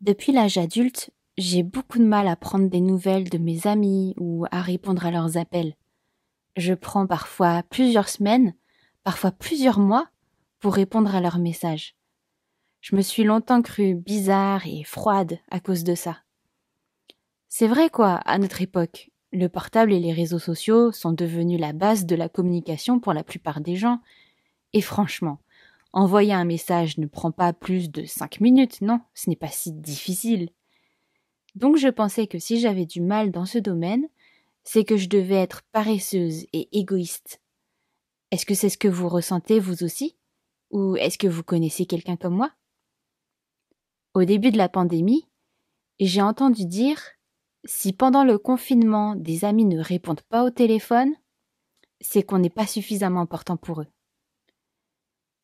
Depuis l'âge adulte, j'ai beaucoup de mal à prendre des nouvelles de mes amis ou à répondre à leurs appels. Je prends parfois plusieurs semaines, parfois plusieurs mois pour répondre à leurs messages. Je me suis longtemps crue bizarre et froide à cause de ça. C'est vrai quoi, à notre époque, le portable et les réseaux sociaux sont devenus la base de la communication pour la plupart des gens, et franchement, Envoyer un message ne prend pas plus de cinq minutes, non, ce n'est pas si difficile. Donc je pensais que si j'avais du mal dans ce domaine, c'est que je devais être paresseuse et égoïste. Est-ce que c'est ce que vous ressentez vous aussi Ou est-ce que vous connaissez quelqu'un comme moi Au début de la pandémie, j'ai entendu dire si pendant le confinement des amis ne répondent pas au téléphone, c'est qu'on n'est pas suffisamment important pour eux.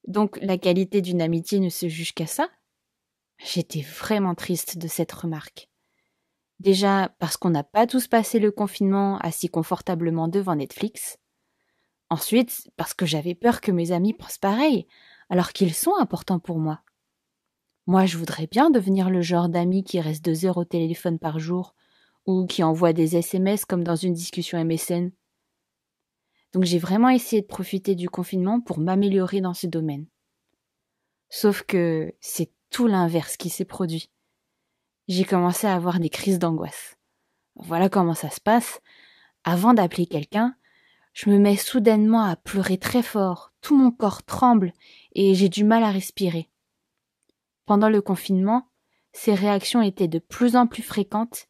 Donc la qualité d'une amitié ne se juge qu'à ça J'étais vraiment triste de cette remarque. Déjà parce qu'on n'a pas tous passé le confinement assis confortablement devant Netflix. Ensuite, parce que j'avais peur que mes amis pensent pareil, alors qu'ils sont importants pour moi. Moi, je voudrais bien devenir le genre d'amis qui reste deux heures au téléphone par jour, ou qui envoie des SMS comme dans une discussion MSN, donc j'ai vraiment essayé de profiter du confinement pour m'améliorer dans ce domaine. Sauf que c'est tout l'inverse qui s'est produit. J'ai commencé à avoir des crises d'angoisse. Voilà comment ça se passe. Avant d'appeler quelqu'un, je me mets soudainement à pleurer très fort, tout mon corps tremble et j'ai du mal à respirer. Pendant le confinement, ces réactions étaient de plus en plus fréquentes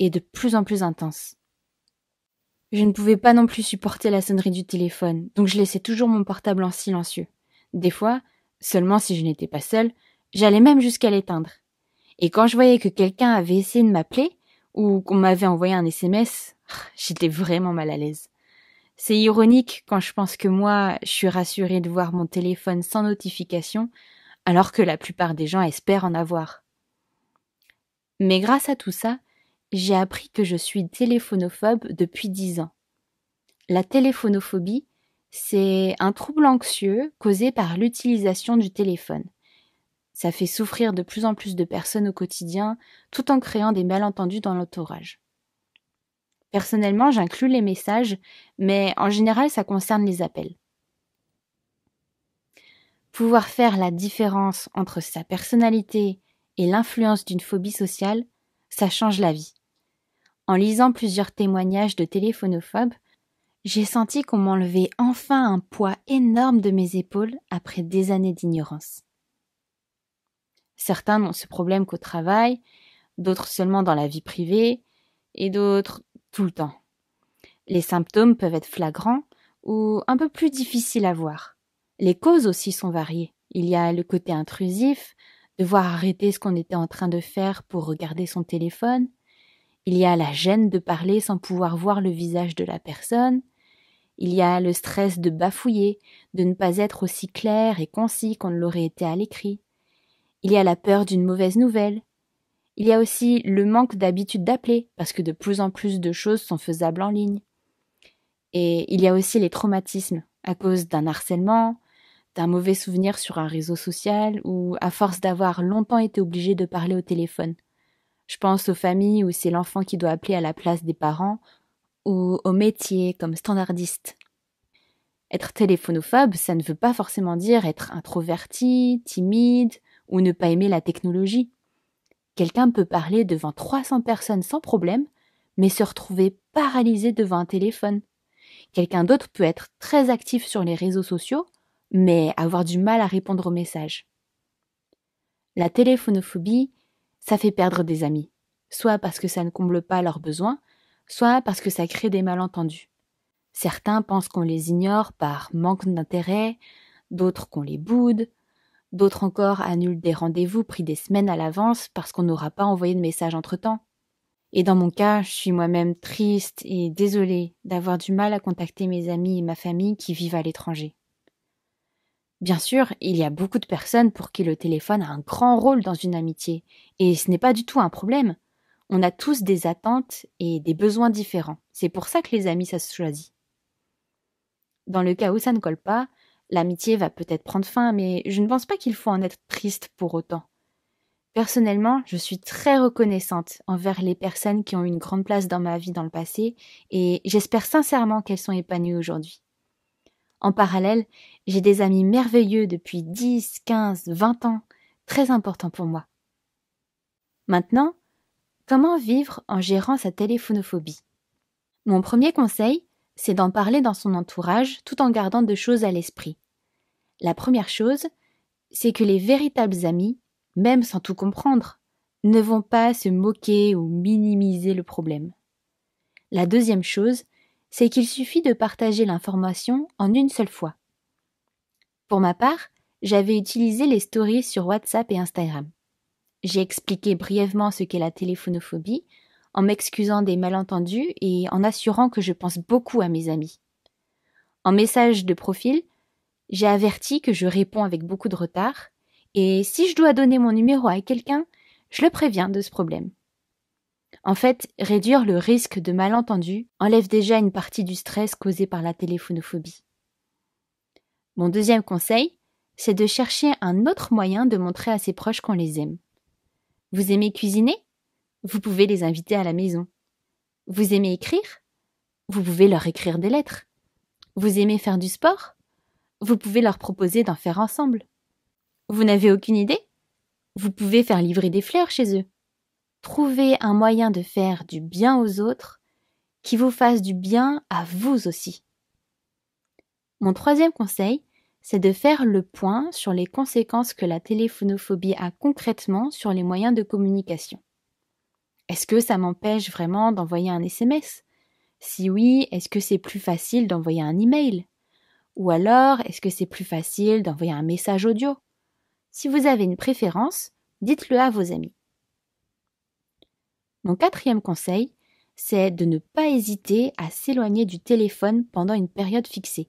et de plus en plus intenses. Je ne pouvais pas non plus supporter la sonnerie du téléphone, donc je laissais toujours mon portable en silencieux. Des fois, seulement si je n'étais pas seule, j'allais même jusqu'à l'éteindre. Et quand je voyais que quelqu'un avait essayé de m'appeler, ou qu'on m'avait envoyé un SMS, ah, j'étais vraiment mal à l'aise. C'est ironique quand je pense que moi, je suis rassurée de voir mon téléphone sans notification, alors que la plupart des gens espèrent en avoir. Mais grâce à tout ça, j'ai appris que je suis téléphonophobe depuis dix ans. La téléphonophobie, c'est un trouble anxieux causé par l'utilisation du téléphone. Ça fait souffrir de plus en plus de personnes au quotidien, tout en créant des malentendus dans l'entourage. Personnellement, j'inclus les messages, mais en général, ça concerne les appels. Pouvoir faire la différence entre sa personnalité et l'influence d'une phobie sociale, ça change la vie. En lisant plusieurs témoignages de téléphonophobes, j'ai senti qu'on m'enlevait enfin un poids énorme de mes épaules après des années d'ignorance. Certains n'ont ce problème qu'au travail, d'autres seulement dans la vie privée, et d'autres tout le temps. Les symptômes peuvent être flagrants ou un peu plus difficiles à voir. Les causes aussi sont variées. Il y a le côté intrusif, devoir arrêter ce qu'on était en train de faire pour regarder son téléphone, il y a la gêne de parler sans pouvoir voir le visage de la personne. Il y a le stress de bafouiller, de ne pas être aussi clair et concis qu'on ne l'aurait été à l'écrit. Il y a la peur d'une mauvaise nouvelle. Il y a aussi le manque d'habitude d'appeler, parce que de plus en plus de choses sont faisables en ligne. Et il y a aussi les traumatismes, à cause d'un harcèlement, d'un mauvais souvenir sur un réseau social, ou à force d'avoir longtemps été obligé de parler au téléphone. Je pense aux familles où c'est l'enfant qui doit appeler à la place des parents, ou au métier comme standardiste. Être téléphonophobe, ça ne veut pas forcément dire être introverti, timide, ou ne pas aimer la technologie. Quelqu'un peut parler devant 300 personnes sans problème, mais se retrouver paralysé devant un téléphone. Quelqu'un d'autre peut être très actif sur les réseaux sociaux, mais avoir du mal à répondre aux messages. La téléphonophobie, ça fait perdre des amis, soit parce que ça ne comble pas leurs besoins, soit parce que ça crée des malentendus. Certains pensent qu'on les ignore par manque d'intérêt, d'autres qu'on les boude, d'autres encore annulent des rendez-vous pris des semaines à l'avance parce qu'on n'aura pas envoyé de message entre-temps. Et dans mon cas, je suis moi-même triste et désolée d'avoir du mal à contacter mes amis et ma famille qui vivent à l'étranger. Bien sûr, il y a beaucoup de personnes pour qui le téléphone a un grand rôle dans une amitié, et ce n'est pas du tout un problème. On a tous des attentes et des besoins différents. C'est pour ça que les amis, ça se choisit. Dans le cas où ça ne colle pas, l'amitié va peut-être prendre fin, mais je ne pense pas qu'il faut en être triste pour autant. Personnellement, je suis très reconnaissante envers les personnes qui ont eu une grande place dans ma vie dans le passé, et j'espère sincèrement qu'elles sont épanouies aujourd'hui. En parallèle, j'ai des amis merveilleux depuis 10, 15, 20 ans, très importants pour moi. Maintenant, comment vivre en gérant sa téléphonophobie Mon premier conseil, c'est d'en parler dans son entourage tout en gardant deux choses à l'esprit. La première chose, c'est que les véritables amis, même sans tout comprendre, ne vont pas se moquer ou minimiser le problème. La deuxième chose, c'est qu'il suffit de partager l'information en une seule fois. Pour ma part, j'avais utilisé les stories sur WhatsApp et Instagram. J'ai expliqué brièvement ce qu'est la téléphonophobie, en m'excusant des malentendus et en assurant que je pense beaucoup à mes amis. En message de profil, j'ai averti que je réponds avec beaucoup de retard, et si je dois donner mon numéro à quelqu'un, je le préviens de ce problème. En fait, réduire le risque de malentendus enlève déjà une partie du stress causé par la téléphonophobie. Mon deuxième conseil, c'est de chercher un autre moyen de montrer à ses proches qu'on les aime. Vous aimez cuisiner Vous pouvez les inviter à la maison. Vous aimez écrire Vous pouvez leur écrire des lettres. Vous aimez faire du sport Vous pouvez leur proposer d'en faire ensemble. Vous n'avez aucune idée Vous pouvez faire livrer des fleurs chez eux. Trouvez un moyen de faire du bien aux autres qui vous fasse du bien à vous aussi. Mon troisième conseil, c'est de faire le point sur les conséquences que la téléphonophobie a concrètement sur les moyens de communication. Est-ce que ça m'empêche vraiment d'envoyer un SMS Si oui, est-ce que c'est plus facile d'envoyer un email Ou alors, est-ce que c'est plus facile d'envoyer un message audio Si vous avez une préférence, dites-le à vos amis. Mon quatrième conseil, c'est de ne pas hésiter à s'éloigner du téléphone pendant une période fixée.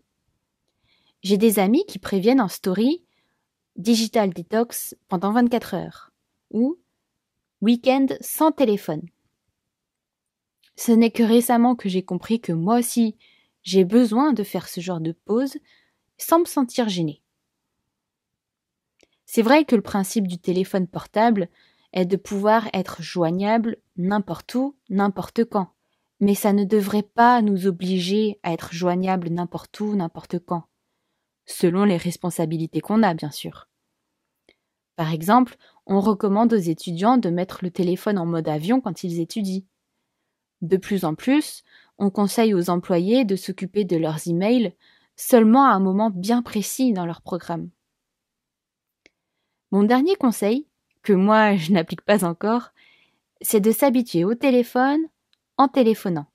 J'ai des amis qui préviennent en story Digital Detox pendant 24 heures ou Week-end sans téléphone. Ce n'est que récemment que j'ai compris que moi aussi, j'ai besoin de faire ce genre de pause sans me sentir gênée. C'est vrai que le principe du téléphone portable est de pouvoir être joignable n'importe où, n'importe quand. Mais ça ne devrait pas nous obliger à être joignable n'importe où, n'importe quand. Selon les responsabilités qu'on a, bien sûr. Par exemple, on recommande aux étudiants de mettre le téléphone en mode avion quand ils étudient. De plus en plus, on conseille aux employés de s'occuper de leurs emails seulement à un moment bien précis dans leur programme. Mon dernier conseil, moi je n'applique pas encore, c'est de s'habituer au téléphone en téléphonant.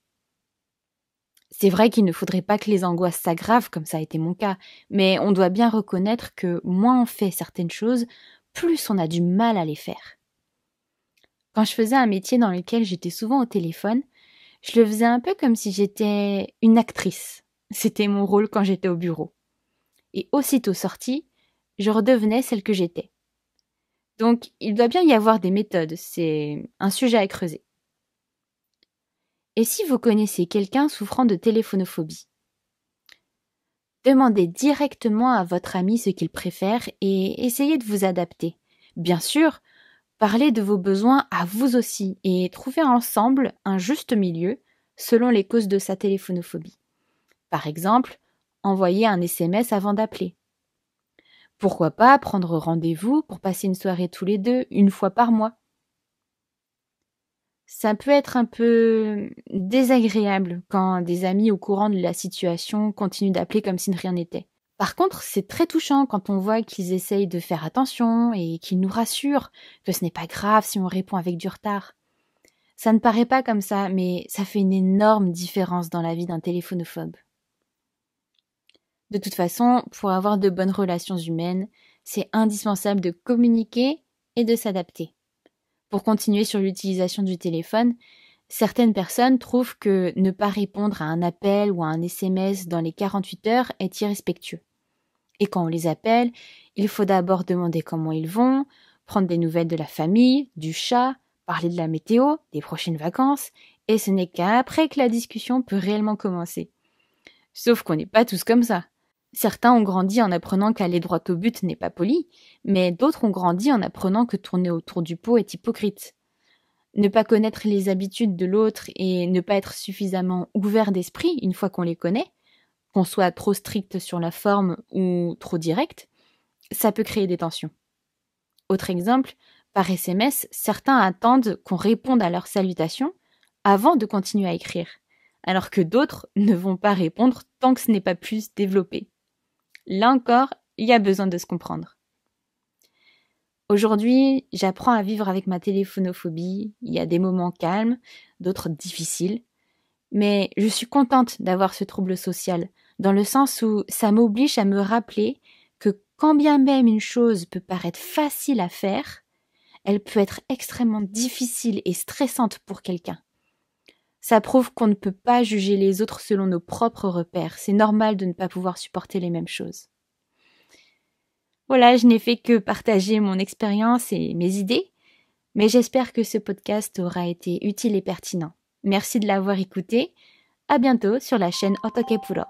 C'est vrai qu'il ne faudrait pas que les angoisses s'aggravent comme ça a été mon cas, mais on doit bien reconnaître que moins on fait certaines choses, plus on a du mal à les faire. Quand je faisais un métier dans lequel j'étais souvent au téléphone, je le faisais un peu comme si j'étais une actrice. C'était mon rôle quand j'étais au bureau. Et aussitôt sortie, je redevenais celle que j'étais. Donc, il doit bien y avoir des méthodes, c'est un sujet à creuser. Et si vous connaissez quelqu'un souffrant de téléphonophobie Demandez directement à votre ami ce qu'il préfère et essayez de vous adapter. Bien sûr, parlez de vos besoins à vous aussi et trouvez ensemble un juste milieu selon les causes de sa téléphonophobie. Par exemple, envoyez un SMS avant d'appeler, pourquoi pas prendre rendez-vous pour passer une soirée tous les deux, une fois par mois ça peut être un peu désagréable quand des amis au courant de la situation continuent d'appeler comme si rien n'était. Par contre, c'est très touchant quand on voit qu'ils essayent de faire attention et qu'ils nous rassurent que ce n'est pas grave si on répond avec du retard. Ça ne paraît pas comme ça, mais ça fait une énorme différence dans la vie d'un téléphonophobe. De toute façon, pour avoir de bonnes relations humaines, c'est indispensable de communiquer et de s'adapter. Pour continuer sur l'utilisation du téléphone, certaines personnes trouvent que ne pas répondre à un appel ou à un SMS dans les 48 heures est irrespectueux. Et quand on les appelle, il faut d'abord demander comment ils vont, prendre des nouvelles de la famille, du chat, parler de la météo, des prochaines vacances, et ce n'est qu'après que la discussion peut réellement commencer. Sauf qu'on n'est pas tous comme ça. Certains ont grandi en apprenant qu'aller droit au but n'est pas poli, mais d'autres ont grandi en apprenant que tourner autour du pot est hypocrite. Ne pas connaître les habitudes de l'autre et ne pas être suffisamment ouvert d'esprit une fois qu'on les connaît, qu'on soit trop strict sur la forme ou trop direct, ça peut créer des tensions. Autre exemple, par SMS, certains attendent qu'on réponde à leurs salutations avant de continuer à écrire, alors que d'autres ne vont pas répondre tant que ce n'est pas plus développé. Là encore, il y a besoin de se comprendre. Aujourd'hui, j'apprends à vivre avec ma téléphonophobie. Il y a des moments calmes, d'autres difficiles. Mais je suis contente d'avoir ce trouble social, dans le sens où ça m'oblige à me rappeler que quand bien même une chose peut paraître facile à faire, elle peut être extrêmement difficile et stressante pour quelqu'un. Ça prouve qu'on ne peut pas juger les autres selon nos propres repères. C'est normal de ne pas pouvoir supporter les mêmes choses. Voilà, je n'ai fait que partager mon expérience et mes idées, mais j'espère que ce podcast aura été utile et pertinent. Merci de l'avoir écouté. À bientôt sur la chaîne Otokepuro.